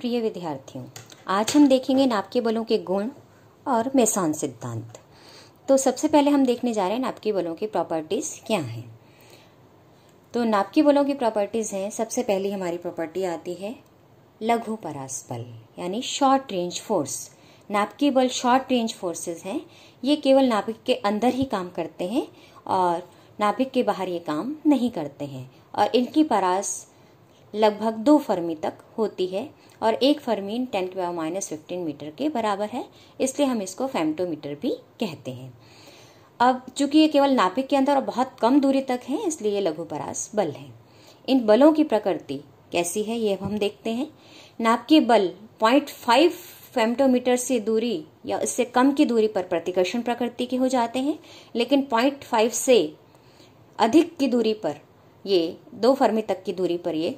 प्रिय विद्यार्थियों आज हम देखेंगे नापके बलों के गुण और मेसॉन सिद्धांत तो सबसे पहले हम देखने जा रहे हैं नाभिकीय बलों की प्रॉपर्टीज़ क्या हैं तो नाभिकीय बलों की प्रॉपर्टीज़ हैं सबसे पहली हमारी प्रॉपर्टी आती है लघु परास बल यानी शॉर्ट रेंज फोर्स नाभिकीय बल शॉर्ट रेंज फोर्सेज हैं ये केवल नाभिक के अंदर ही काम करते हैं और नाभिक के बाहर ये काम नहीं करते हैं और इनकी परास लगभग दो फर्मी तक होती है और एक फर्मीन टेन के पावर माइनस फिफ्टीन मीटर के बराबर है इसलिए हम इसको फेमटोमीटर भी कहते हैं अब चूंकि ये केवल नापिक के अंदर और बहुत कम दूरी तक है इसलिए ये लघु परास बल है इन बलों की प्रकृति कैसी है ये हम देखते हैं के बल पॉइंट फाइव फेमटोमीटर से दूरी या इससे कम की दूरी पर प्रतिकर्षण प्रकृति के हो जाते हैं लेकिन पॉइंट फाइव से अधिक की दूरी पर ये दो फर्मी तक की दूरी पर ये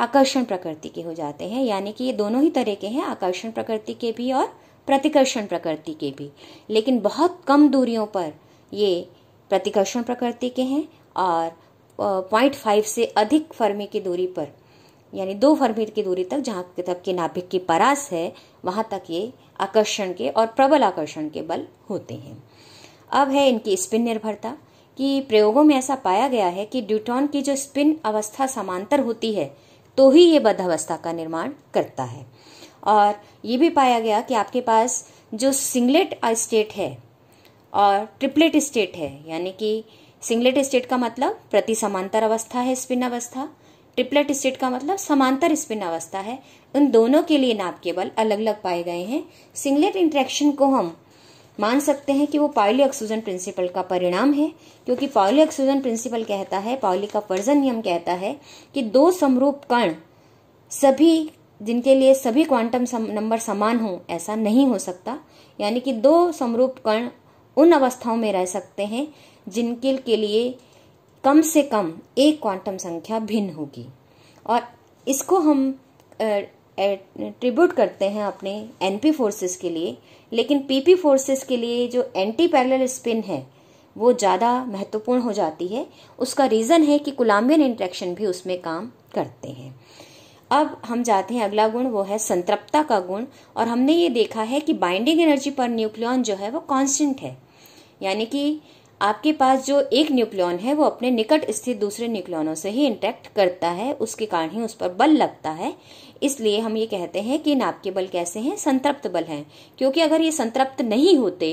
आकर्षण प्रकृति के हो जाते हैं यानी कि ये दोनों ही तरह के हैं आकर्षण प्रकृति के भी और प्रतिकर्षण प्रकृति के भी लेकिन बहुत कम दूरियों पर ये प्रतिकर्षण प्रकृति के हैं और पॉइंट फाइव से अधिक फर्मी की दूरी पर यानी दो फर्मी की दूरी तक जहाँ तक के नाभिक की परास है वहाँ तक ये आकर्षण के और प्रबल आकर्षण के बल होते हैं अब है इनकी स्पिन निर्भरता कि प्रयोगों में ऐसा पाया गया है कि ड्यूटॉन की जो स्पिन अवस्था समांतर होती है तो ही ये बद्धावस्था का निर्माण करता है और ये भी पाया गया कि आपके पास जो सिंगलेट स्टेट है और ट्रिपलेट स्टेट है यानी कि सिंगलेट स्टेट का मतलब प्रति समांतर अवस्था है स्पिन अवस्था ट्रिपलेट स्टेट का मतलब समांतर स्पिन अवस्था है उन दोनों के लिए नाप केवल अलग अलग पाए गए हैं सिंगलेट इंट्रैक्शन को हम मान सकते हैं कि वो पाउली ऑक्सीजन प्रिंसिपल का परिणाम है क्योंकि पाउली ऑक्सीजन प्रिंसिपल कहता है पाउली का फर्जन नियम कहता है कि दो समरूप कण सभी जिनके लिए सभी क्वांटम सम, नंबर समान हो ऐसा नहीं हो सकता यानी कि दो समरूप कण उन अवस्थाओं में रह सकते हैं जिनके के लिए कम से कम एक क्वांटम संख्या भिन्न होगी और इसको हम ट्रिब्यूट करते हैं अपने एनपी फोर्सेस के लिए लेकिन पीपी फोर्सेस के लिए जो एंटी पैरेलल स्पिन है वो ज़्यादा महत्वपूर्ण हो जाती है उसका रीज़न है कि कोलम्बियन इंट्रैक्शन भी उसमें काम करते हैं अब हम जाते हैं अगला गुण वो है संतृप्ता का गुण और हमने ये देखा है कि बाइंडिंग एनर्जी पर न्यूक्लियन जो है वो कांस्टेंट है यानी कि आपके पास जो एक न्यूक्लियॉन है वो अपने निकट स्थित दूसरे न्यूक्लियनों से ही इंटरेक्ट करता है उसके कारण ही उस पर बल लगता है इसलिए हम ये कहते हैं कि नाप के बल कैसे हैं संतृप्त बल हैं क्योंकि अगर ये संतृप्त नहीं होते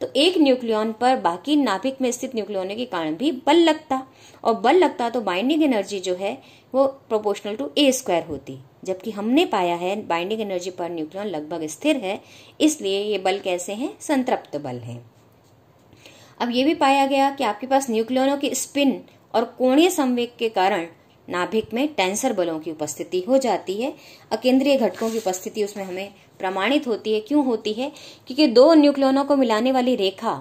तो एक न्यूक्लियॉन पर बाकी नाभिक में स्थित न्यूक्लियनों के कारण भी बल लगता और बल लगता तो बाइंडिंग एनर्जी जो है वो प्रोपोर्शनल टू ए स्क्वायर होती जबकि हमने पाया है बाइंडिंग एनर्जी पर न्यूक्लियन लगभग स्थिर है इसलिए ये बल कैसे हैं संतृप्त बल हैं अब ये भी पाया गया कि आपके पास न्यूक्लियनों की स्पिन और कोणीय संवेग के कारण नाभिक में टेंसर बलों की उपस्थिति हो जाती है अकेंद्रीय घटकों की उपस्थिति उसमें हमें प्रमाणित होती है क्यों होती है क्योंकि दो न्यूक्लियनों को मिलाने वाली रेखा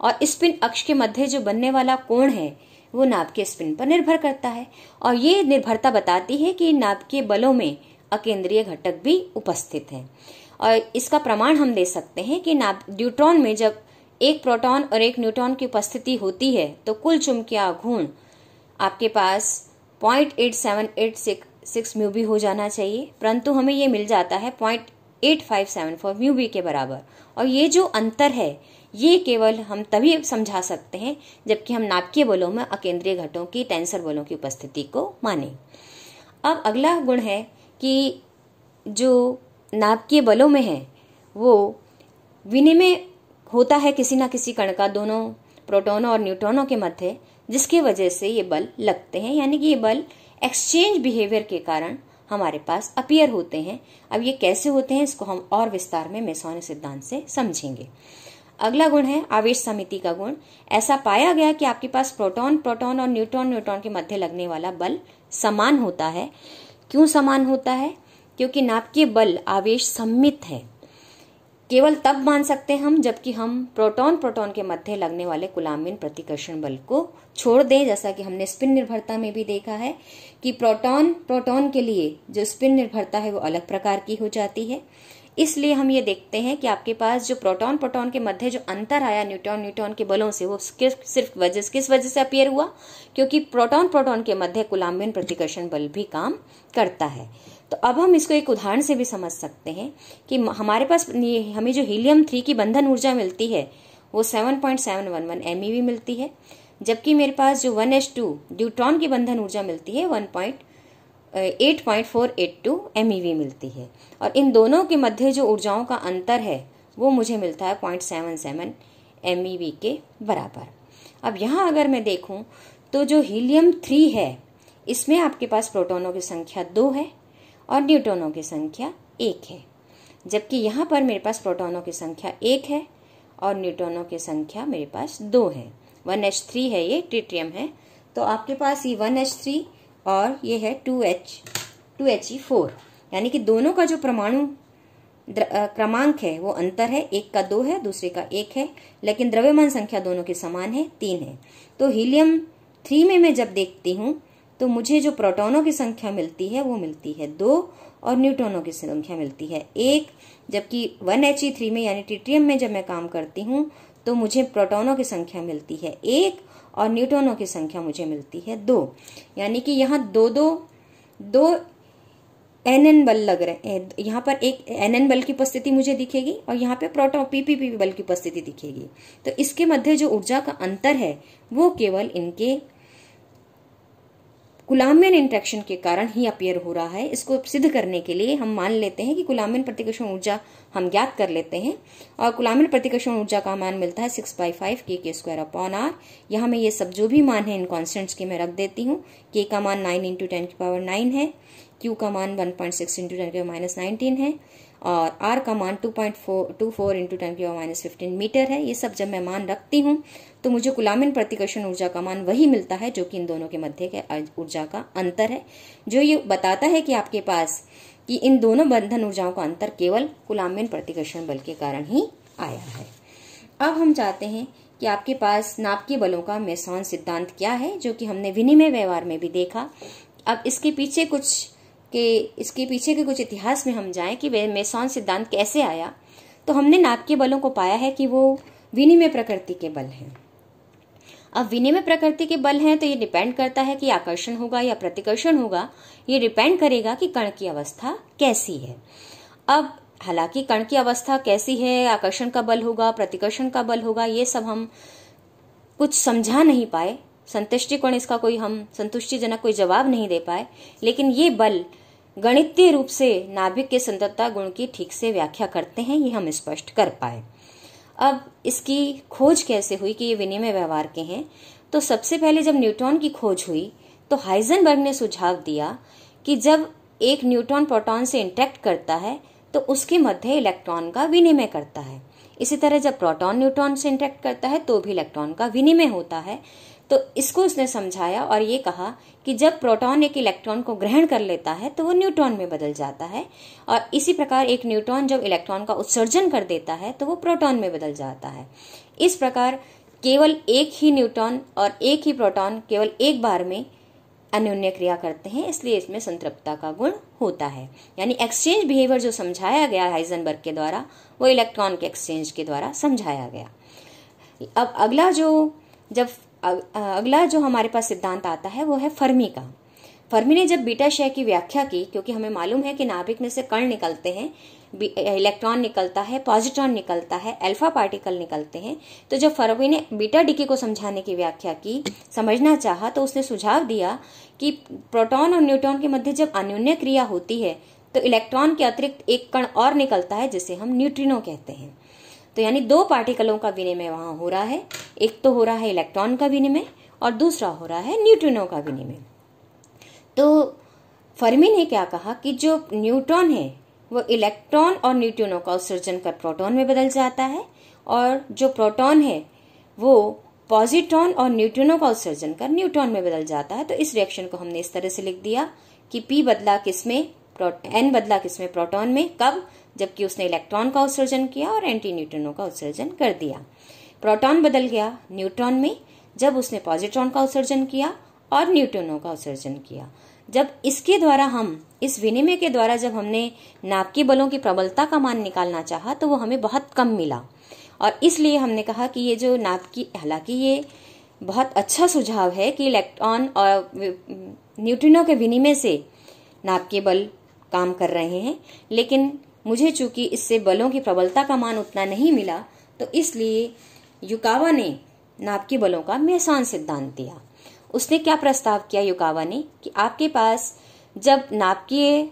और स्पिन अक्ष के मध्य जो बनने वाला कोण है वो नाभ के स्पिन पर निर्भर करता है और ये निर्भरता बताती है कि नाभ के बलों में अकेंद्रीय घटक भी उपस्थित है और इसका प्रमाण हम दे सकते हैं कि नाभ ड्यूट्रॉन में जब एक प्रोटॉन और एक न्यूट्रॉन की उपस्थिति होती है तो कुल चुंबकीय घूर्ण आपके पास point eight seven eight six mu B हो जाना चाहिए परंतु हमें ये मिल जाता है point eight five seven four mu B के बराबर और ये जो अंतर है ये केवल हम तभी समझा सकते हैं जबकि हम नाभिकीय बलों में अकेंद्रीय घटों की टेंसर बलों की उपस्थिति को माने अब अगला गुण है कि जो नाभिकीय बलों में है वो विनिमय होता है किसी ना किसी कण का दोनों प्रोटोनों और न्यूट्रॉनों के मध्य जिसकी वजह से ये बल लगते हैं यानी कि ये बल एक्सचेंज बिहेवियर के कारण हमारे पास अपियर होते हैं अब ये कैसे होते हैं इसको हम और विस्तार में मेसोन सिद्धांत से समझेंगे अगला गुण है आवेश समिति का गुण ऐसा पाया गया कि आपके पास प्रोटॉन प्रोटॉन और न्यूट्रॉन न्यूट्रॉन के मध्य लगने वाला बल समान होता है क्यों समान होता है क्योंकि नाभिकीय बल आवेश सम्मित है केवल तब मान सकते हैं हम जबकि हम प्रोटॉन प्रोटॉन के मध्य लगने वाले कुलामिन प्रतिकर्षण बल को छोड़ दें जैसा कि हमने स्पिन निर्भरता में भी देखा है कि प्रोटॉन प्रोटॉन के लिए जो स्पिन निर्भरता है वो अलग प्रकार की हो जाती है इसलिए हम ये देखते हैं कि आपके पास जो प्रोटॉन प्रोटॉन के मध्य जो अंतर आया न्यूट्रॉन न्यूट्रॉन के बलों से वो सिर्फ वजह किस वजह से अपेयर हुआ क्योंकि प्रोटॉन प्रोटॉन के मध्य कुलाम्बिन प्रतिकर्षण बल भी काम करता है तो अब हम इसको एक उदाहरण से भी समझ सकते हैं कि हमारे पास हमें जो हीलियम थ्री की बंधन ऊर्जा मिलती है वो seven point seven one one M मिलती है जबकि मेरे पास जो वन एच टू ड्यूट्रॉन की बंधन ऊर्जा मिलती है one point eight point four eight two M मिलती है और इन दोनों के मध्य जो ऊर्जाओं का अंतर है वो मुझे मिलता है पॉइंट सेवन सेवन एम के बराबर अब यहाँ अगर मैं देखूँ तो जो हीलियम थ्री है इसमें आपके पास प्रोटोनों की संख्या दो है और न्यूट्रॉनों की संख्या एक है जबकि यहाँ पर मेरे पास प्रोटॉनों की संख्या एक है और न्यूट्रॉनों की संख्या मेरे पास दो है वन एच थ्री है ये ट्रिट्रियम है तो आपके पास ये वन एच थ्री और ये है two H two H E four यानी कि दोनों का जो परमाणु क्रमांक है वो अंतर है एक का दो है दूसरे का एक है लेकिन द्रव्यमान संख्या दोनों के समान है तीन है तो हीलियम थ्री में मैं जब देखती हूँ तो मुझे जो प्रोटोनों की संख्या मिलती है वो मिलती है दो और न्यूट्रॉनों की संख्या मिलती है एक जबकि वन एच ई थ्री में यानी टीटीएम में जब मैं काम करती हूँ तो मुझे प्रोटोनों की संख्या मिलती है एक और न्यूट्रॉनों की संख्या मुझे मिलती है दो यानी कि यहाँ दो दो दो एन एन बल लग रहे हैं यहाँ पर एक एन एन बल की उपस्थिति मुझे दिखेगी और यहाँ पे प्रोटोन पीपीपी बल की उपस्थिति दिखेगी तो इसके मध्य जो ऊर्जा का अंतर है वो केवल इनके कुलाम्यन इंट्रैक्शन के कारण ही अपियर हो रहा है इसको सिद्ध करने के लिए हम मान लेते हैं कि कुलाम्यन प्रतिकर्षण ऊर्जा हम ज्ञात कर लेते हैं और कुलामियन प्रतिकर्षण ऊर्जा का मान मिलता है सिक्स बाई फाइव के के स्क्वायर अपॉन आर यहाँ मैं ये सब जो भी मान है इन कॉन्स्टेंट्स के मैं रख देती हूँ के का मान नाइन इंटू टेन की पावर नाइन है क्यू का मान 1.6 point six into ten Q minus nineteen है और आर का मान 2.4 point four two four into ten के माइनस फिफ्टीन मीटर है ये सब जब मैं मान रखती हूँ तो मुझे गुलामिन प्रतिकर्षण ऊर्जा का मान वही मिलता है जो कि इन दोनों के मध्य के ऊर्जा का अंतर है जो ये बताता है कि आपके पास कि इन दोनों बंधन ऊर्जाओं का अंतर केवल कुलामिन प्रतिकर्षण बल के कारण ही आया है अब हम चाहते हैं कि आपके पास नापकीय बलों का मेसॉन सिद्धांत क्या है जो कि हमने विनिमय व्यवहार में भी देखा अब इसके पीछे कुछ कि इसके पीछे के कुछ इतिहास में हम जाएं कि वे मेसॉन सिद्धांत कैसे आया तो हमने नाभिकीय बलों को पाया है कि वो विनिमय प्रकृति के बल हैं अब विनिमय प्रकृति के बल हैं तो ये डिपेंड करता है कि आकर्षण होगा या प्रतिकर्षण होगा ये डिपेंड करेगा कि कण की अवस्था कैसी है अब हालांकि कण की अवस्था कैसी है आकर्षण का बल होगा प्रतिकर्षण का बल होगा ये सब हम कुछ समझा नहीं पाए संतुष्टिकोण इसका कोई हम संतुष्टिजनक कोई जवाब नहीं दे पाए लेकिन ये बल गणितीय रूप से नाभिक के संततता गुण की ठीक से व्याख्या करते हैं ये हम स्पष्ट कर पाए अब इसकी खोज कैसे हुई कि ये विनिमय व्यवहार के हैं तो सबसे पहले जब न्यूट्रॉन की खोज हुई तो हाइजनबर्ग ने सुझाव दिया कि जब एक न्यूट्रॉन प्रोटॉन से इंटरेक्ट करता है तो उसके मध्य इलेक्ट्रॉन का विनिमय करता है इसी तरह जब प्रोटॉन न्यूट्रॉन से इंटरेक्ट करता है तो भी इलेक्ट्रॉन का विनिमय होता है तो इसको उसने समझाया और ये कहा कि जब प्रोटॉन एक इलेक्ट्रॉन को ग्रहण कर लेता है तो वो न्यूट्रॉन में बदल जाता है और इसी प्रकार एक न्यूट्रॉन जब इलेक्ट्रॉन का उत्सर्जन कर देता है तो वो प्रोटॉन में बदल जाता है इस प्रकार केवल एक ही न्यूट्रॉन और एक ही प्रोटॉन केवल एक बार में अन्योन्य क्रिया करते हैं इसलिए इसमें संतृप्तता का गुण होता है यानी एक्सचेंज बिहेवियर जो समझाया गया हाइजनबर्ग के द्वारा वो इलेक्ट्रॉन के एक्सचेंज के द्वारा समझाया गया अब अगला जो जब अगला जो हमारे पास सिद्धांत आता है वो है फर्मी का फर्मी ने जब बीटा शय की व्याख्या की क्योंकि हमें मालूम है कि नाभिक में से कण निकलते हैं इलेक्ट्रॉन निकलता है पॉजिट्रॉन निकलता है अल्फा पार्टिकल निकलते हैं तो जब फर्मी ने बीटा डिकी को समझाने की व्याख्या की समझना चाहा तो उसने सुझाव दिया कि प्रोटॉन और न्यूट्रॉन के मध्य जब अन्योन्य क्रिया होती है तो इलेक्ट्रॉन के अतिरिक्त एक कण और निकलता है जिसे हम न्यूट्रिनो कहते हैं तो यानी दो पार्टिकलों का विनिमय वहां हो रहा है एक तो हो रहा है इलेक्ट्रॉन का विनिमय और दूसरा हो रहा है न्यूट्रिनो का विनिमय तो फर्मी ने क्या कहा कि जो न्यूट्रॉन है वो इलेक्ट्रॉन और न्यूट्रिनो का उत्सर्जन कर प्रोटॉन में बदल जाता है और जो प्रोटॉन है वो पॉजिट्रॉन और न्यूट्रिनो का उत्सर्जन कर न्यूट्रॉन में बदल जाता है तो इस रिएक्शन को हमने इस तरह से लिख दिया कि पी बदला किसमें एन बदला किसमें प्रोटॉन में कब जबकि उसने इलेक्ट्रॉन का उत्सर्जन किया और एंटी न्यूट्रॉनों का उत्सर्जन कर दिया प्रोटॉन बदल गया न्यूट्रॉन में जब उसने पॉजिट्रॉन का उत्सर्जन किया और न्यूट्रॉनों का उत्सर्जन किया जब इसके द्वारा हम इस विनिमय के द्वारा जब हमने नाभिकीय बलों की प्रबलता का मान निकालना चाहा तो वो हमें बहुत कम मिला और इसलिए हमने कहा कि ये जो नाभिकीय हालांकि ये बहुत अच्छा सुझाव है कि इलेक्ट्रॉन और न्यूट्रिनो के विनिमय से नाभिकीय बल काम कर रहे हैं लेकिन मुझे चूंकि इससे बलों की प्रबलता का मान उतना नहीं मिला तो इसलिए युकावा ने नापकी बलों का मेहसान सिद्धांत दिया उसने क्या प्रस्ताव किया युकावा ने कि आपके पास जब नापकीय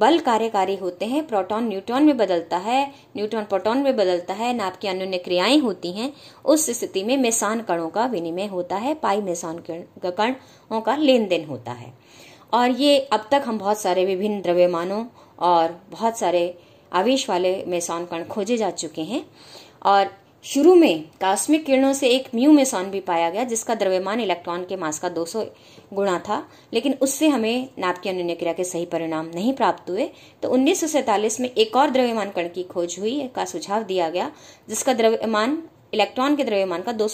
बल कार्यकारी होते हैं प्रोटॉन न्यूट्रॉन में बदलता है न्यूट्रॉन प्रोटॉन में बदलता है नाप की अन्य क्रियाएं होती हैं उस स्थिति में मेसान कणों का विनिमय होता है पाई मेसान कणों का लेन देन होता है और ये अब तक हम बहुत सारे विभिन्न द्रव्यमानों और बहुत सारे आवेश वाले मेसॉन कण खोजे जा चुके हैं और शुरू में कास्मिक किरणों से एक म्यू मेसॉन भी पाया गया जिसका द्रव्यमान इलेक्ट्रॉन के मास का 200 गुणा था लेकिन उससे हमें नापकी अनुन्य क्रिया के सही परिणाम नहीं प्राप्त हुए तो उन्नीस में एक और द्रव्यमान कण की खोज हुई का सुझाव दिया गया जिसका द्रव्यमान इलेक्ट्रॉन के द्रव्यमान का दो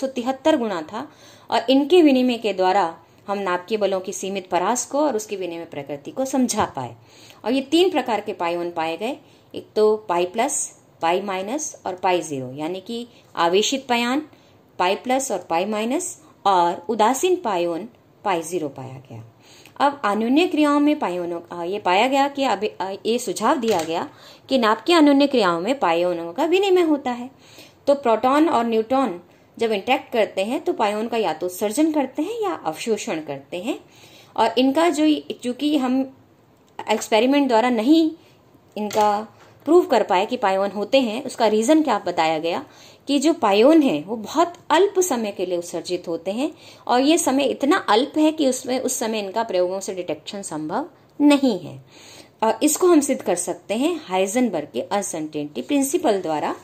गुणा था और इनके विनिमय के द्वारा हम नाभिकीय बलों की सीमित परास को और उसके विनिमय प्रकृति को समझा पाए और ये तीन प्रकार के पायोन पाए गए एक तो पाई प्लस पाई माइनस और पाई जीरो यानी कि आवेशित पयान पाई प्लस और पाई माइनस और उदासीन पायोन पाई जीरो पाया गया अब अनुन्य क्रियाओं में पायोनों ये पाया गया कि अब ये सुझाव दिया गया कि नाभिकीय अनुन्य क्रियाओं में पायोनों का विनिमय होता है तो प्रोटॉन और न्यूट्रॉन जब इंटरेक्ट करते हैं तो पायोन का या तो उत्सर्जन करते हैं या अवशोषण करते हैं और इनका जो चूंकि हम एक्सपेरिमेंट द्वारा नहीं इनका प्रूव कर पाए कि पायोन होते हैं उसका रीज़न क्या बताया गया कि जो पायोन है वो बहुत अल्प समय के लिए उत्सर्जित होते हैं और ये समय इतना अल्प है कि उसमें उस समय इनका प्रयोगों से डिटेक्शन संभव नहीं है और इसको हम सिद्ध कर सकते हैं हाइजनबर्ग के अनसर्टेनिटी प्रिंसिपल द्वारा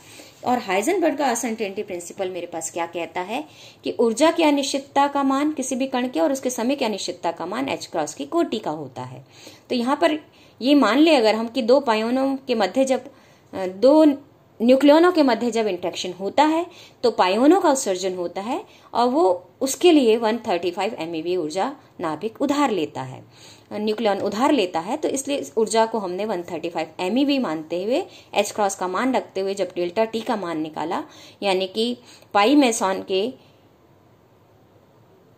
और हाइजनबर्ग का असेंटेंटी प्रिंसिपल मेरे पास क्या कहता है कि ऊर्जा की अनिश्चितता का मान किसी भी कण के और उसके समय की अनिश्चितता का मान एच क्रॉस की कोटि का होता है तो यहाँ पर ये मान ले अगर हम कि दो पायोनों के मध्य जब दो न्यूक्लियोनों के मध्य जब इंट्रैक्शन होता है तो पायोनों का उत्सर्जन होता है और वो उसके लिए 135 थर्टी e ऊर्जा नाभिक उधार लेता है न्यूक्लियन उधार लेता है तो इसलिए इस ऊर्जा को हमने 135 थर्टी e मानते हुए एच क्रॉस का मान रखते हुए जब डेल्टा टी का मान निकाला यानी कि पाई मैसॉन के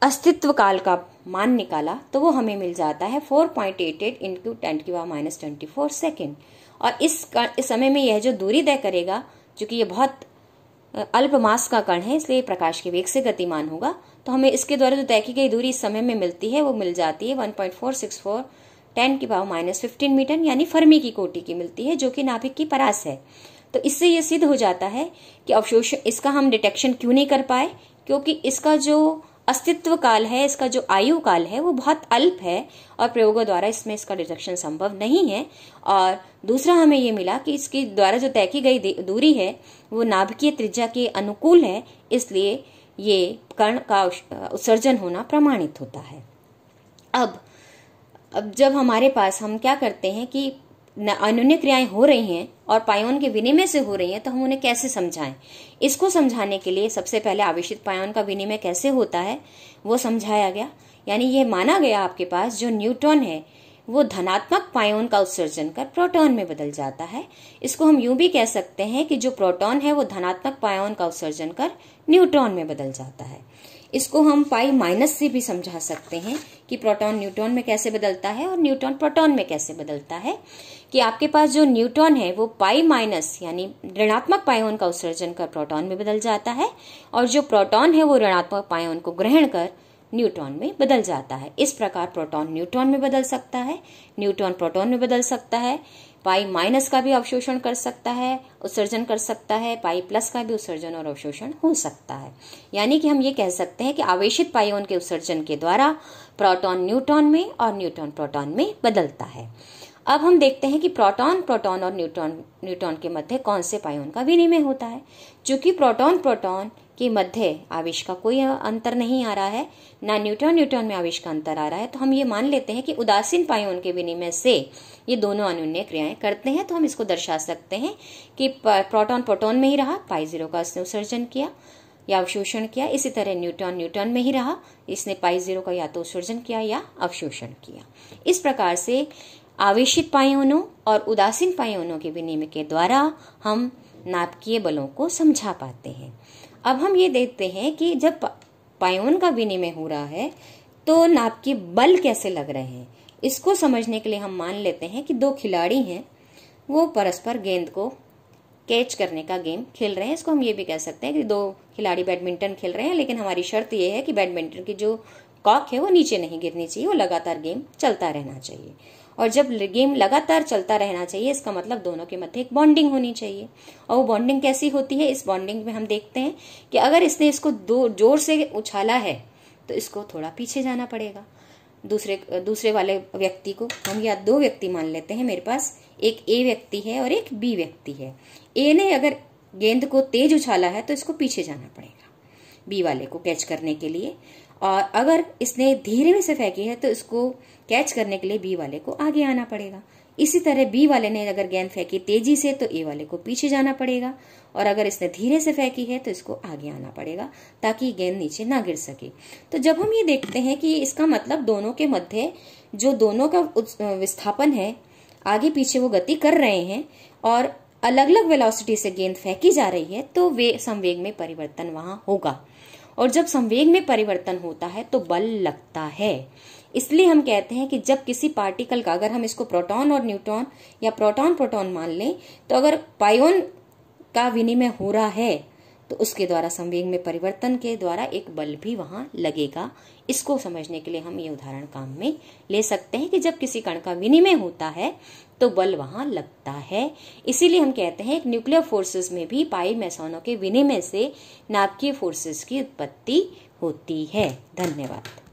अस्तित्व काल का मान निकाला तो वो हमें मिल जाता है 4.88 point eight eight into ten की वा माइनस ट्वेंटी फोर सेकेंड और इस कर, इस समय में यह जो दूरी तय करेगा जो कि ये बहुत अल्प मास का कण है इसलिए प्रकाश के वेग से गतिमान होगा तो हमें इसके द्वारा जो तय की गई दूरी इस समय में मिलती है वो मिल जाती है 1.464 10 की पावर माइनस फिफ्टीन मीटर यानी फर्मी की कोटि की मिलती है जो कि नाभिक की परास है तो इससे ये सिद्ध हो जाता है कि अवशोषण इसका हम डिटेक्शन क्यों नहीं कर पाए क्योंकि इसका जो अस्तित्व काल है इसका जो आयु काल है वो बहुत अल्प है और प्रयोगों द्वारा इसमें इसका डिटेक्शन संभव नहीं है और दूसरा हमें ये मिला कि इसके द्वारा जो तय की गई दूरी है वो नाभिकीय त्रिज्या के अनुकूल है इसलिए ये कर्ण का उत्सर्जन होना प्रमाणित होता है अब अब जब हमारे पास हम क्या करते हैं कि अन्य क्रियाएं हो रही हैं और पायोन के विनिमय से हो रही हैं तो हम उन्हें कैसे समझाएं इसको समझाने के लिए सबसे पहले आवेशित पायोन का विनिमय कैसे होता है वो समझाया गया यानी ये माना गया आपके पास जो न्यूटॉन है वो धनात्मक पायोन का उत्सर्जन कर प्रोटॉन में बदल जाता है इसको हम यूं भी कह सकते हैं कि जो प्रोटॉन है वो धनात्मक पायोन का उत्सर्जन कर न्यूट्रॉन में बदल जाता है इसको हम पाई माइनस से भी समझा सकते हैं कि प्रोटॉन न्यूट्रॉन में कैसे बदलता है और न्यूट्रॉन प्रोटॉन में कैसे बदलता है कि आपके पास जो न्यूट्रॉन है वो पाई माइनस यानी ऋणात्मक पायोन का उत्सर्जन कर प्रोटॉन में बदल जाता है और जो प्रोटॉन है वो ऋणात्मक पायोन को ग्रहण कर न्यूट्रॉन में बदल जाता है इस प्रकार प्रोटॉन न्यूट्रॉन में बदल सकता है न्यूट्रॉन प्रोटॉन में बदल सकता है पाई माइनस का भी अवशोषण कर सकता है उत्सर्जन कर सकता है पाई प्लस का भी उत्सर्जन और अवशोषण हो सकता है यानी कि हम ये कह सकते हैं कि आवेशित पाइन के उत्सर्जन के द्वारा प्रोटॉन न्यूट्रॉन में और न्यूट्रॉन प्रोटॉन में बदलता है अब हम देखते हैं कि प्रोटॉन प्रोटॉन और न्यूट्रॉन न्यूट्रॉन के मध्य कौन से पायोन का विनिमय होता है चूंकि प्रोटॉन प्रोटॉन के मध्य आवेश का कोई अंतर नहीं आ रहा है ना न्यूट्रॉन न्यूट्रॉन में आवेश का अंतर आ रहा है तो हम ये मान लेते हैं कि उदासीन पायोन के विनिमय से ये दोनों अनुन्य क्रियाएं करते हैं तो हम इसको दर्शा सकते हैं कि प्रोटॉन प्रोटॉन में ही रहा पाई जीरो का उसने उत्सर्जन किया या अवशोषण किया इसी तरह न्यूट्रॉन न्यूट्रॉन में ही रहा इसने पाई जीरो का या तो उत्सर्जन किया या अवशोषण किया इस प्रकार से आवेशित पायोनों और उदासीन पायोनों के विनिमय के द्वारा हम नापकीय बलों को समझा पाते हैं अब हम ये देखते हैं कि जब पायोन का विनिमय हो रहा है तो नापकीय बल कैसे लग रहे हैं इसको समझने के लिए हम मान लेते हैं कि दो खिलाड़ी हैं वो परस्पर गेंद को कैच करने का गेम खेल रहे हैं इसको हम ये भी कह सकते हैं कि दो खिलाड़ी बैडमिंटन खेल रहे हैं लेकिन हमारी शर्त ये है कि बैडमिंटन की जो कॉक है वो नीचे नहीं गिरनी चाहिए वो लगातार गेम चलता रहना चाहिए और जब गेम लगातार चलता रहना चाहिए इसका मतलब दोनों के मध्य एक बॉन्डिंग होनी चाहिए और वो बॉन्डिंग कैसी होती है इस बॉन्डिंग में हम देखते हैं कि अगर इसने इसको दो जोर से उछाला है तो इसको थोड़ा पीछे जाना पड़ेगा दूसरे दूसरे वाले व्यक्ति को हम या दो व्यक्ति मान लेते हैं मेरे पास एक ए व्यक्ति है और एक बी व्यक्ति है ए ने अगर गेंद को तेज उछाला है तो इसको पीछे जाना पड़ेगा बी वाले को कैच करने के लिए और अगर इसने धीरे में से फेंकी है तो इसको कैच करने के लिए बी वाले को आगे आना पड़ेगा इसी तरह बी वाले ने अगर गेंद फेंकी तेजी से तो ए वाले को पीछे जाना पड़ेगा और अगर इसने धीरे से फेंकी है तो इसको आगे आना पड़ेगा ताकि गेंद नीचे ना गिर सके तो जब हम ये देखते हैं कि इसका मतलब दोनों के मध्य जो दोनों का विस्थापन है आगे पीछे वो गति कर रहे हैं और अलग अलग वेलोसिटी से गेंद फेंकी जा रही है तो वे संवेग में परिवर्तन वहां होगा और जब संवेग में परिवर्तन होता है तो बल लगता है इसलिए हम कहते हैं कि जब किसी पार्टिकल का अगर हम इसको प्रोटॉन और न्यूट्रॉन या प्रोटॉन प्रोटॉन मान लें तो अगर पायोन का विनिमय हो रहा है तो उसके द्वारा संवेग में परिवर्तन के द्वारा एक बल भी वहां लगेगा इसको समझने के लिए हम ये उदाहरण काम में ले सकते हैं कि जब किसी कण का विनिमय होता है तो बल वहां लगता है इसीलिए हम कहते हैं न्यूक्लियर फोर्सेस में भी पाई मैसोनों के विनिमय से नाभिकीय फोर्सेस की उत्पत्ति होती है धन्यवाद